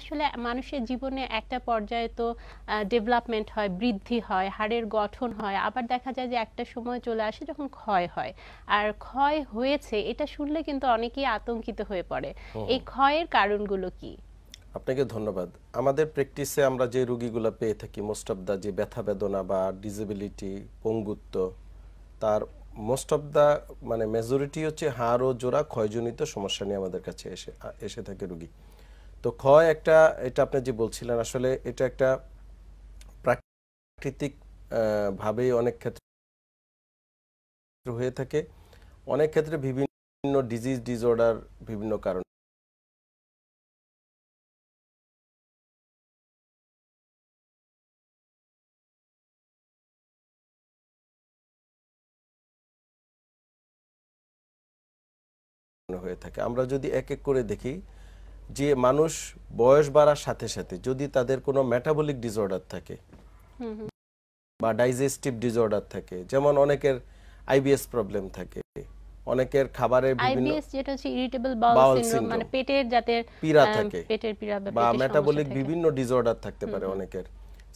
আসলে মানুষের জীবনে একটা পর্যায়ে তো ডেভেলপমেন্ট হয় বৃদ্ধি হয় হাড়ের গঠন হয় আবার দেখা যায় যে একটা সময় চলে আসে যখন ক্ষয় হয় আর ক্ষয় হয়েছে এটা শুনলে কিন্তু অনেকেই আতঙ্কিত হয়ে পড়ে এই ক্ষয়ের কারণগুলো কি আপনাকে ধন্যবাদ আমাদের প্র্যাকটিসে আমরা যে রুগীগুলো পেয়ে থাকি মোস্ট অফ দ্য যে ব্যথা বেদনা বা ডিজেবিলিটি পঙ্গুত্ব তার মোস্ট অফ দ্য মানে মেজরিটি হচ্ছে হাড় ও জোড়া ক্ষয়জনিত সমস্যা নিয়ে আমাদের কাছে এসে এসে থাকে রুগী তো ক্ষয় একটা এটা আপনি যে বলছিলেন আসলে এটা একটা প্রাকৃতিক ভাবেই অনেক ক্ষেত্রে হয়ে থাকে অনেক ক্ষেত্রে বিভিন্ন ডিজিজ ডিসঅর্ডার বিভিন্ন কারণে হয়ে থাকে আমরা যদি এক এক করে দেখি যে মানুষ বয়স বাড়ার সাথে সাথে যদি তাদের কোনো মেটাবলিক ডিসঅর্ডার থাকে বা ডাইজেস্টিভ ডিসঅর্ডার থাকে যেমন অনেকের আইবিএস প্রবলেম থাকে অনেকের খাবারে বিভিন্ন মানে পেটের যাতে পীড়া থাকে পেটের পীড়া বা মেটাবলিক বিভিন্ন ডিসঅর্ডার থাকতে পারে অনেকের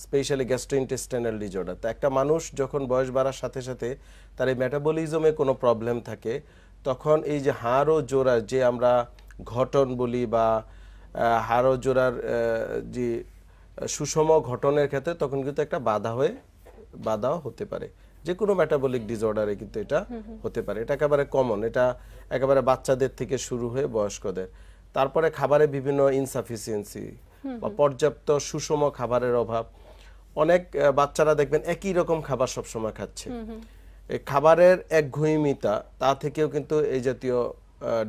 স্পেশালি গ্যাস্ট্রোইন্টেস্টাইনাল ডিসঅর্ডার তো একটা মানুষ যখন বয়স বাড়ার সাথে সাথে তার এই মেটাবলিজমে কোনো প্রবলেম থাকে তখন এই যে হাড় ও জোড়া যে আমরা ঘটন বলি বা জোড়ার যে সুষম ঘটনের ক্ষেত্রে তখন কিন্তু একটা বাধা হয়ে বাধাও হতে পারে যে কোনো মেটাবলিক ডিসঅর্ডারে কিন্তু এটা হতে পারে এটা একেবারে কমন এটা একেবারে বাচ্চাদের থেকে শুরু হয়ে বয়স্কদের তারপরে খাবারে বিভিন্ন ইনসাফিসিয়েন্সি বা পর্যাপ্ত সুষম খাবারের অভাব অনেক বাচ্চারা দেখবেন একই রকম খাবার সবসময় খাচ্ছে খাবারের এক একঘুইমিতা তা থেকেও কিন্তু এই জাতীয়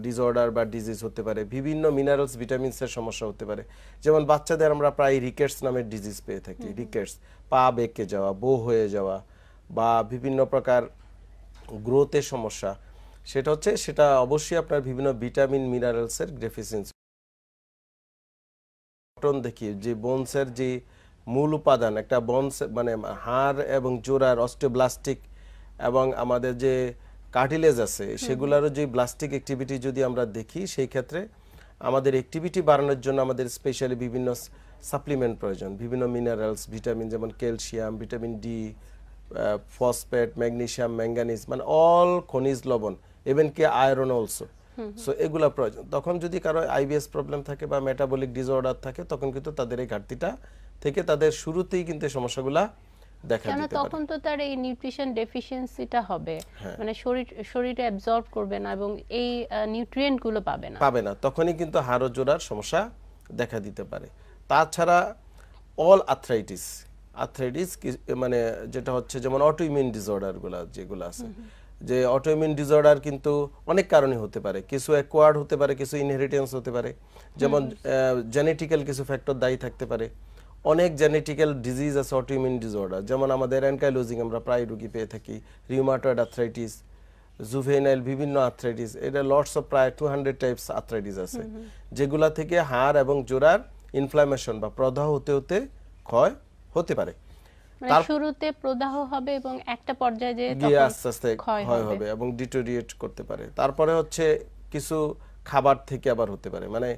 ডিসঅর্ডার বা ডিজিজ হতে পারে বিভিন্ন মিনারেলস ভিটামিনসের সমস্যা হতে পারে যেমন বাচ্চাদের আমরা প্রায় রিকেটস নামের ডিজিজ পেয়ে থাকি রিকেটস পা বেঁকে যাওয়া বো হয়ে যাওয়া বা বিভিন্ন প্রকার গ্রোথের সমস্যা সেটা হচ্ছে সেটা অবশ্যই আপনার বিভিন্ন ভিটামিন মিনারেলসের ডেফিসিয়েন্সি গঠন দেখি যে বোনসের যে মূল উপাদান একটা বনস মানে হাড় এবং জোড়ার অস্টিওব্লাস্টিক এবং আমাদের যে কার্টিলেজ আছে সেগুলারও যে ব্লাস্টিক অ্যাক্টিভিটি যদি আমরা দেখি সেই ক্ষেত্রে আমাদের অ্যাক্টিভিটি বাড়ানোর জন্য আমাদের স্পেশালি বিভিন্ন সাপ্লিমেন্ট প্রয়োজন বিভিন্ন মিনারেলস ভিটামিন যেমন calcium vitamin D phosphate magnesium manganese মানে অল খনিজ লবণ ইভেন কি আয়রন অলসো সো এগুলো প্রয়োজন তখন যদি কারো আইবিএস প্রবলেম থাকে বা মেটাবলিক ডিসঅর্ডার থাকে তখন কিন্তু তাদের এই ঘাটতিটা থেকে তাদের শুরুতেই কিন্তু সমস্যাগুলা দেখা তখন তো তার এই নিউট্রিশন ডেফিসিয়েন্সিটা হবে হ্যাঁ। মানে শরীর শরীরে অ্যাবজর্ব করবে না এবং এই নিউট্রিয়েন্ট গুলো পাবে না পাবে না তখনই কিন্তু হাড় জোড়ার সমস্যা দেখা দিতে পারে তাছাড়া অল আর্থ্রাইটিস আর্থ্রাইটিস মানে যেটা হচ্ছে যেমন অটোইমিউন গুলা যেগুলো আছে যে অটোইমিউন ডিসঅর্ডার কিন্তু অনেক কারণে হতে পারে কিছু অ্যাকোয়ার্ড হতে পারে কিছু ইনহেরিটেন্স হতে পারে যেমন জেনেটিক্যাল কিছু ফ্যাক্টর দায়ী থাকতে পারে অনেক জেনেটিক্যাল ডিজিজ আছে অটোইমিউন ডিসঅর্ডার যেমন আমাদের অ্যানকাইলোজিং আমরা প্রায় রুগী পেয়ে থাকি রিউমাটয়েড আর্থ্রাইটিস জুভেনাইল বিভিন্ন আর্থ্রাইটিস এটা লটস অফ প্রায় টু হান্ড্রেড টাইপস আর্থ্রাইটিস আছে যেগুলা থেকে হাড় এবং জোড়ার ইনফ্লামেশন বা প্রদাহ হতে হতে ক্ষয় হতে পারে মানে তার শুরুতে প্রদাহ হবে এবং একটা পর্যায়ে আস্তে আস্তে ক্ষয় হবে এবং ডিটোরিয়েট করতে পারে তারপরে হচ্ছে কিছু খাবার থেকে আবার হতে পারে মানে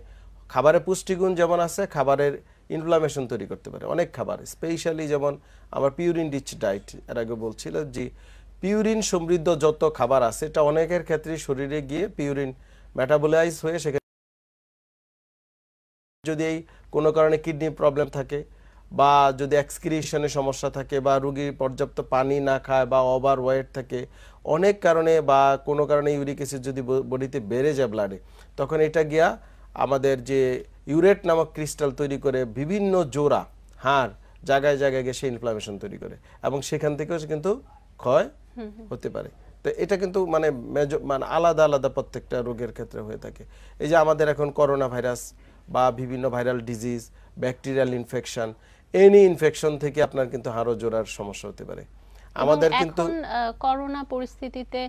খাবারের পুষ্টিগুণ যেমন আছে খাবারের ইনফ্লামেশন তৈরি করতে পারে অনেক খাবার স্পেশালি যেমন আমার পিউরিন রিচ ডায়েট এর আগে বলছিল যে পিউরিন সমৃদ্ধ যত খাবার আছে এটা অনেকের ক্ষেত্রে শরীরে গিয়ে পিউরিন মেটাবোলাইজ হয়ে সেখানে যদি এই কোনো কারণে কিডনি প্রবলেম থাকে বা যদি এক্সক্রিশনের সমস্যা থাকে বা রুগীর পর্যাপ্ত পানি না খায় বা ওভার ওয়েট থাকে অনেক কারণে বা কোনো কারণে ইউরিক অ্যাসিড যদি বডিতে বেড়ে যায় ব্লাডে তখন এটা গিয়া আমাদের যে ইউরেট নামক ক্রিস্টাল তৈরি করে বিভিন্ন জোড়া হাড় জায়গায় জায়গায় গিয়ে সেই ইনফ্লামেশন তৈরি করে এবং সেখান থেকেও কিন্তু ক্ষয় হতে পারে তো এটা কিন্তু মানে মানে আলাদা আলাদা প্রত্যেকটা রোগের ক্ষেত্রে হয়ে থাকে এই যে আমাদের এখন করোনা ভাইরাস বা বিভিন্ন viral disease bacterial infection any infection থেকে আপনার কিন্তু হাড় জোড়ার সমস্যা হতে পারে আমাদের কিন্তু করোনা পরিস্থিতিতে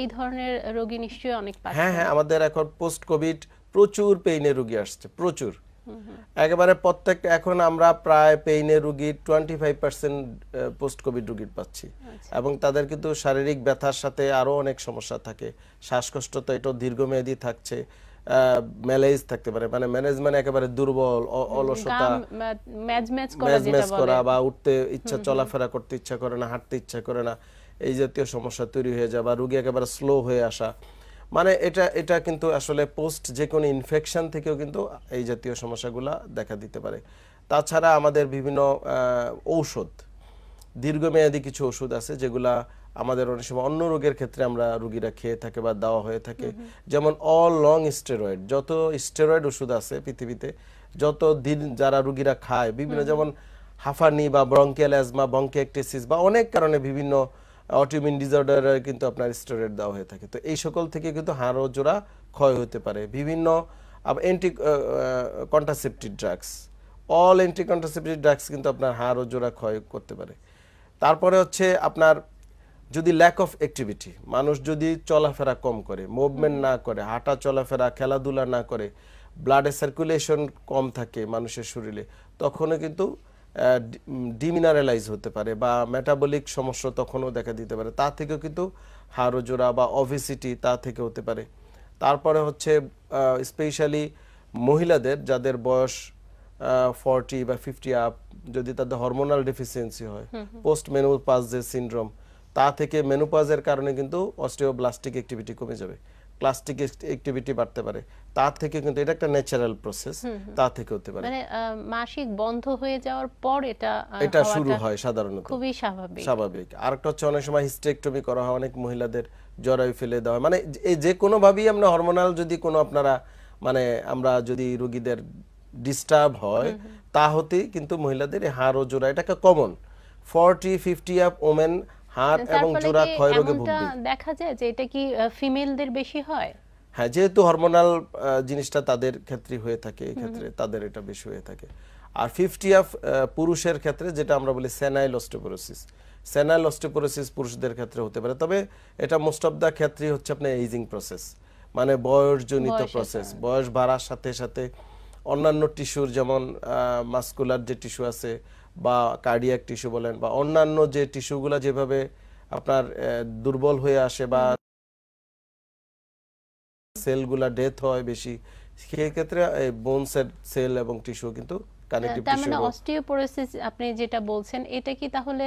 এই ধরনের রোগী নিশ্চয়ই অনেক হ্যাঁ হ্যাঁ আমাদের এখন পোস্ট কোভিড প্রচুর পেইনের রুগী আসছে প্রচুর একেবারে প্রত্যেকটা এখন আমরা প্রায় পেইনের রুগীর twenty five percent post covid রুগীর পাচ্ছি আচ্ছা। এবং তাদের কিন্তু শারীরিক ব্যথার সাথে আরও অনেক সমস্যা থাকে শ্বাসকষ্ট তো এটাও দীর্ঘমেয়াদী থাকছে ম্যালেজ থাকতে পারে মানে ম্যানেজমেন্ট একেবারে দুর্বল অলসতা ম্যাচ করা বা উঠতে ইচ্ছা চলাফেরা করতে ইচ্ছা করে না হাঁটতে ইচ্ছা করে না এই জাতীয় সমস্যা তৈরি হয়ে যায় বা রুগী একেবারে স্লো হয়ে আসা মানে এটা এটা কিন্তু আসলে পোস্ট যে কোনো ইনফেকশান থেকেও কিন্তু এই জাতীয় সমস্যাগুলো দেখা দিতে পারে তাছাড়া আমাদের বিভিন্ন ঔষধ দীর্ঘমেয়াদী কিছু ওষুধ আছে যেগুলা আমাদের অনেক সময় অন্য রোগের ক্ষেত্রে আমরা রুগীরা খেয়ে থাকে বা দেওয়া হয়ে থাকে যেমন অল লং স্টেরয়েড যত স্টেরয়েড ওষুধ আছে পৃথিবীতে যত দিন যারা রুগীরা খায় বিভিন্ন যেমন হাফানি বা ব্রঙ্কিয়াল অ্যাজমা ব্রঙ্কিয়াকটিসিস বা অনেক কারণে বিভিন্ন অটিউমিন ডিসঅর্ডারে কিন্তু আপনার স্টেরয়েড দেওয়া হয়ে থাকে তো এই সকল থেকে কিন্তু হাড় জোড়া ক্ষয় হতে পারে বিভিন্ন anti contraceptive drugs all anti contraceptive drugs কিন্তু আপনার হাড় ও জোড়া ক্ষয় করতে পারে তারপরে হচ্ছে আপনার যদি ল্যাক অফ অ্যাক্টিভিটি মানুষ যদি চলাফেরা কম করে মুভমেন্ট না করে হাঁটা চলাফেরা খেলাধুলা না করে ব্লাডের সার্কুলেশন কম থাকে মানুষের শরীরে তখনও কিন্তু ডিমিনারেলাইজ হতে পারে বা মেটাবলিক সমস্যা তখনও দেখা দিতে পারে তা থেকে কিন্তু হাড় জোড়া বা অভিসিটি তা থেকে হতে পারে তারপরে হচ্ছে স্পেশালি মহিলাদের যাদের বয়স ফর্টি বা ফিফটি আপ যদি তাদের হরমোনাল ডেফিসিয়েন্সি হয় পোস্ট মেনোপাজ যে সিন্ড্রোম তা থেকে মেনোপাজের কারণে কিন্তু অস্টিওব্লাস্টিক অ্যাক্টিভিটি কমে যাবে প্লাস্টিক অ্যাক্টিভিটি বাড়তে পারে তার থেকে কিন্তু এটা একটা ন্যাচারাল প্রসেস তা থেকে হতে পারে মানে মাসিক বন্ধ হয়ে যাওয়ার পর এটা এটা শুরু হয় সাধারণত খুবই স্বাভাবিক স্বাভাবিক আর একটা হচ্ছে অনেক সময় হিস্টেরেক্টমি করা হয় অনেক মহিলাদের জরায়ু ফেলে দেওয়া হয় মানে যে কোনো ভাবেই আমরা হরমোনাল যদি কোনো আপনারা মানে আমরা যদি রোগীদের ডিস্টার্ব হয় তা হতে কিন্তু মহিলাদের হাড় ও জোড়া এটাকে common forty fifty of women হাত হ্যাঁ, এবং জোড়া ক্ষয় রোগে ভুগবে দেখা যায় যে এটা কি ফিমেলদের বেশি হয় হ্যাঁ যেহেতু হরমোনাল জিনিসটা তাদের ক্ষেত্রে হয়ে থাকে এই ক্ষেত্রে তাদের এটা বেশি হয়ে থাকে আর ফিফটি অফ পুরুষের ক্ষেত্রে যেটা আমরা বলি সেনাইল অস্টোপোরোসিস সেনাইল অস্টোপোরোসিস পুরুষদের ক্ষেত্রে হতে পারে তবে এটা মোস্ট অফ দ্য ক্ষেত্রে হচ্ছে আপনার এইজিং প্রসেস মানে বয়সজনিত প্রসেস হ্যাঁ। বয়স বাড়ার সাথে সাথে অন্যান্য টিস্যুর যেমন মাস্কুলার যে টিস্যু আছে বা কার্ডিয়াক টিস্যু বলেন বা অন্যান্য যে টিস্যুগুলো যেভাবে আপনার দুর্বল হয়ে আসে বা সেলগুলো ডেথ হয় বেশি সেক্ষেত্রে এই বোনসের সেল এবং টিস্যু কিন্তু কানেকটিভ আপনি যেটা বলছেন এটা কি তাহলে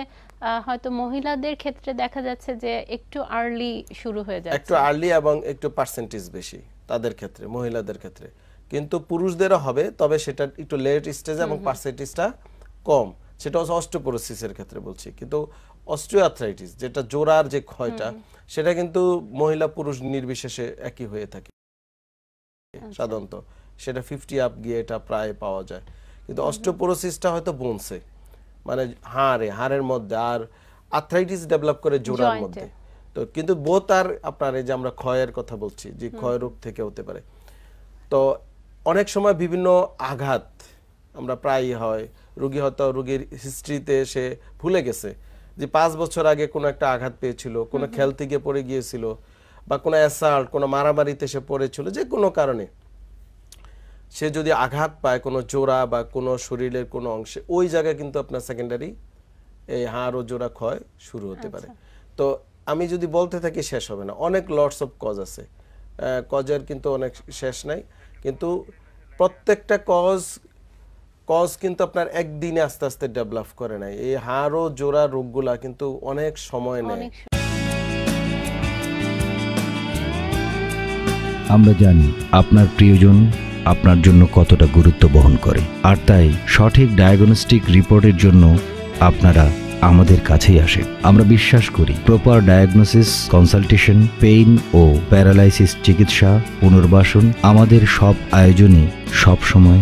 হয়তো মহিলাদের ক্ষেত্রে দেখা যাচ্ছে যে একটু আর্লি শুরু হয়ে যায় একটু আর্লি এবং একটু পার্সেন্টেজ বেশি তাদের ক্ষেত্রে মহিলাদের ক্ষেত্রে কিন্তু পুরুষদেরও হবে তবে সেটা একটু লেট স্টেজ এবং পার্সেন্টেজটা কম সেটা হচ্ছে অস্টোপোরোসিসের ক্ষেত্রে বলছি কিন্তু অস্ট্রিয়াথ্রাইটিস যেটা জোড়ার যে ক্ষয়টা সেটা কিন্তু মহিলা পুরুষ নির্বিশেষে একই হয়ে থাকে আচ্ছা। সাধারণত সেটা ফিফটি আপ গিয়ে এটা প্রায় পাওয়া যায় কিন্তু অস্টোপোরোসিসটা হয়তো বোনসে মানে হাড়ে হাড়ের মধ্যে আর আর্থ্রাইটিস ডেভেলপ করে জোড়ার মধ্যে তো কিন্তু বোত আর আপনার এই যে আমরা ক্ষয়ের কথা বলছি যে ক্ষয় রোগ থেকে হতে পারে তো অনেক সময় বিভিন্ন আঘাত আমরা প্রায়ই হয় রুগী হয়তো রুগীর হিস্ট্রিতে সে ভুলে গেছে যে পাঁচ বছর আগে কোনো একটা আঘাত পেয়েছিল কোনো খেল থেকে পড়ে গিয়েছিল বা কোনো অ্যাসাল্ট কোনো মারামারিতে সে পড়েছিল যে কোনো কারণে সে যদি আঘাত পায় কোনো জোড়া বা কোনো শরীরের কোনো অংশে ওই জায়গায় কিন্তু আপনার সেকেন্ডারি এই হাড় ও জোড়া ক্ষয় শুরু হতে পারে আচ্ছা। তো আমি যদি বলতে থাকি শেষ হবে না অনেক লর্ডস অফ কজ আছে কজের কিন্তু অনেক শেষ নাই কিন্তু প্রত্যেকটা কজ কজ কিন্তু আপনার একদিনে আস্তে আস্তে ডেভেলপ করে নাই এই হাড় ও জোড়া রোগগুলা কিন্তু অনেক সময় নেয় আমরা জানি আপনার প্রিয়জন আপনার জন্য কতটা গুরুত্ব বহন করে আর তাই সঠিক ডায়াগনস্টিক রিপোর্টের জন্য আপনারা আমাদের কাছেই আসে আমরা বিশ্বাস করি প্রপার ডায়াগনোসিস কনসালটেশন পেইন ও প্যারালাইসিস চিকিৎসা পুনর্বাসন আমাদের সব আয়োজনে সবসময়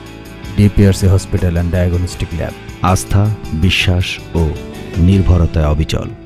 DPRC hospital and diagnostic lab আস্থা বিশ্বাস ও নির্ভরতায় অবিচল